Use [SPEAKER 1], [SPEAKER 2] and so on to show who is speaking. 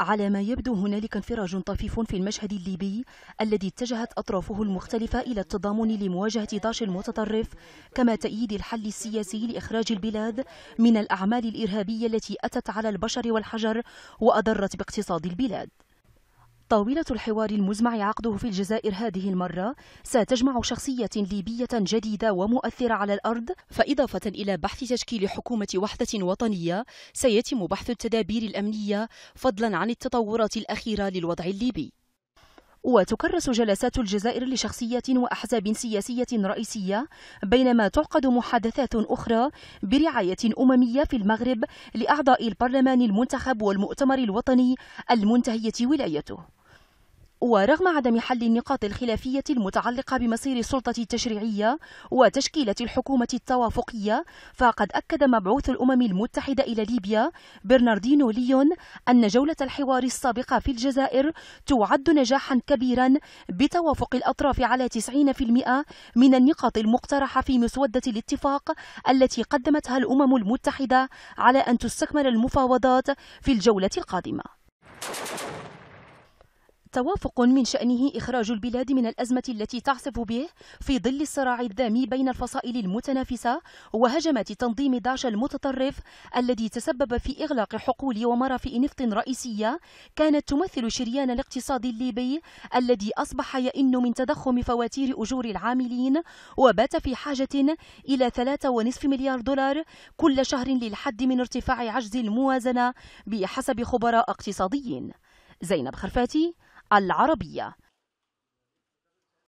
[SPEAKER 1] على ما يبدو هنالك انفراج طفيف في المشهد الليبي الذي اتجهت أطرافه المختلفة إلى التضامن لمواجهة داعش المتطرف كما تأييد الحل السياسي لإخراج البلاد من الأعمال الإرهابية التي أتت على البشر والحجر وأضرت باقتصاد البلاد طاولة الحوار المزمع عقده في الجزائر هذه المرة ستجمع شخصية ليبية جديدة ومؤثرة على الأرض فإضافة إلى بحث تشكيل حكومة وحدة وطنية سيتم بحث التدابير الأمنية فضلا عن التطورات الأخيرة للوضع الليبي وتكرس جلسات الجزائر لشخصية وأحزاب سياسية رئيسية بينما تعقد محادثات أخرى برعاية أممية في المغرب لأعضاء البرلمان المنتخب والمؤتمر الوطني المنتهية ولايته ورغم عدم حل النقاط الخلافية المتعلقة بمصير السلطة التشريعية وتشكيلة الحكومة التوافقية فقد أكد مبعوث الأمم المتحدة إلى ليبيا برناردينو ليون أن جولة الحوار السابقة في الجزائر تعد نجاحا كبيرا بتوافق الأطراف على 90% من النقاط المقترحة في مسودة الاتفاق التي قدمتها الأمم المتحدة على أن تستكمل المفاوضات في الجولة القادمة توافق من شأنه إخراج البلاد من الأزمة التي تعصف به في ظل الصراع الدامي بين الفصائل المتنافسة وهجمات تنظيم داعش المتطرف الذي تسبب في إغلاق حقول ومرافئ نفط رئيسية كانت تمثل شريان الاقتصاد الليبي الذي أصبح يئن من تضخم فواتير أجور العاملين وبات في حاجة إلى 3.5 مليار دولار كل شهر للحد من ارتفاع عجز الموازنة بحسب خبراء اقتصاديين زينب خرفاتي العربية